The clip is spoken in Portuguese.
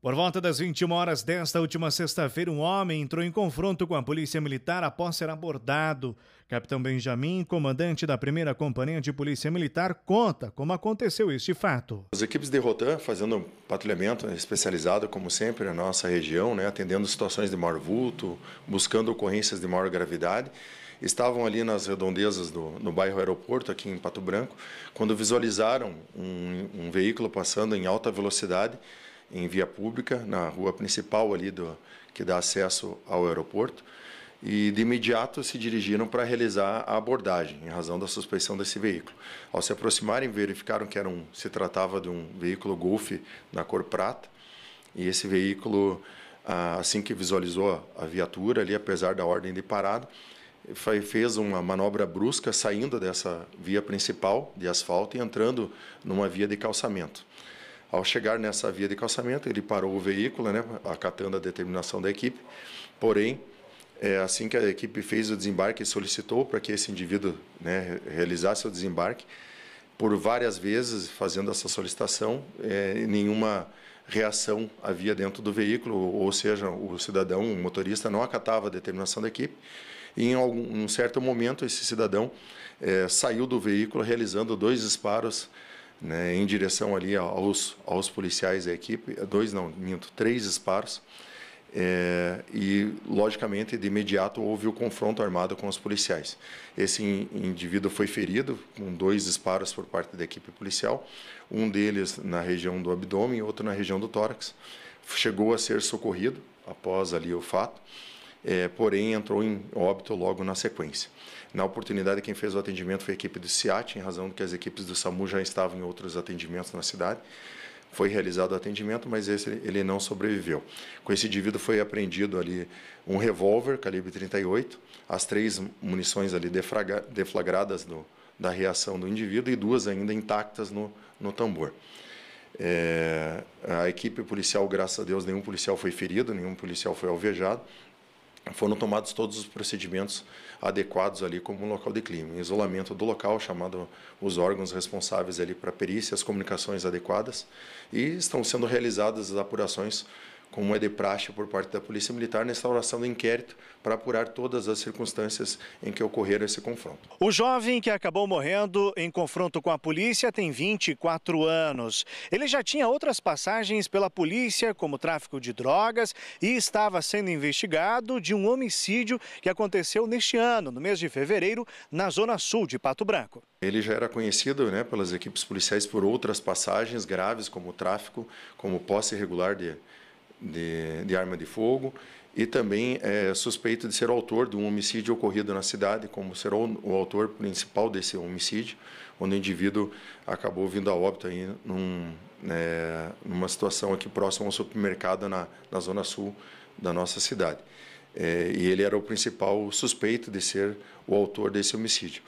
Por volta das 21 horas desta última sexta-feira, um homem entrou em confronto com a polícia militar após ser abordado. Capitão Benjamin, comandante da primeira companhia de polícia militar, conta como aconteceu este fato. As equipes de Rotan fazendo um patrulhamento especializado, como sempre, na nossa região, né, atendendo situações de maior vulto, buscando ocorrências de maior gravidade estavam ali nas redondezas do no bairro Aeroporto, aqui em Pato Branco, quando visualizaram um, um veículo passando em alta velocidade em via pública, na rua principal ali do, que dá acesso ao aeroporto, e de imediato se dirigiram para realizar a abordagem em razão da suspeição desse veículo. Ao se aproximarem, verificaram que era um, se tratava de um veículo Golf na cor prata, e esse veículo, ah, assim que visualizou a viatura ali, apesar da ordem de parada, fez uma manobra brusca saindo dessa via principal de asfalto e entrando numa via de calçamento. Ao chegar nessa via de calçamento, ele parou o veículo, né, acatando a determinação da equipe. Porém, é, assim que a equipe fez o desembarque, e solicitou para que esse indivíduo né, realizasse o desembarque. Por várias vezes, fazendo essa solicitação, é, nenhuma reação havia dentro do veículo, ou seja, o cidadão, o motorista, não acatava a determinação da equipe. E em algum, um certo momento, esse cidadão é, saiu do veículo realizando dois disparos né, em direção ali aos, aos policiais da equipe, dois não, minto, três disparos, é, e logicamente de imediato houve o confronto armado com os policiais. Esse indivíduo foi ferido com dois disparos por parte da equipe policial, um deles na região do abdômen, outro na região do tórax. Chegou a ser socorrido após ali o fato é, porém entrou em óbito logo na sequência. Na oportunidade, quem fez o atendimento foi a equipe do SIAT em razão de que as equipes do SAMU já estavam em outros atendimentos na cidade. Foi realizado o atendimento, mas esse, ele não sobreviveu. Com esse indivíduo foi apreendido ali um revólver calibre 38, as três munições ali deflagradas do, da reação do indivíduo e duas ainda intactas no, no tambor. É, a equipe policial, graças a Deus, nenhum policial foi ferido, nenhum policial foi alvejado, foram tomados todos os procedimentos adequados ali como local de crime, isolamento do local, chamado os órgãos responsáveis ali para perícia, as comunicações adequadas e estão sendo realizadas as apurações como é de praxe por parte da Polícia Militar, na instauração do inquérito para apurar todas as circunstâncias em que ocorreram esse confronto. O jovem que acabou morrendo em confronto com a polícia tem 24 anos. Ele já tinha outras passagens pela polícia, como tráfico de drogas, e estava sendo investigado de um homicídio que aconteceu neste ano, no mês de fevereiro, na zona sul de Pato Branco. Ele já era conhecido né, pelas equipes policiais por outras passagens graves, como tráfico, como posse irregular de de, de arma de fogo e também é suspeito de ser autor de um homicídio ocorrido na cidade, como ser o, o autor principal desse homicídio, onde o indivíduo acabou vindo a óbito aí num, é, numa situação aqui próxima ao supermercado na, na zona sul da nossa cidade. É, e ele era o principal suspeito de ser o autor desse homicídio.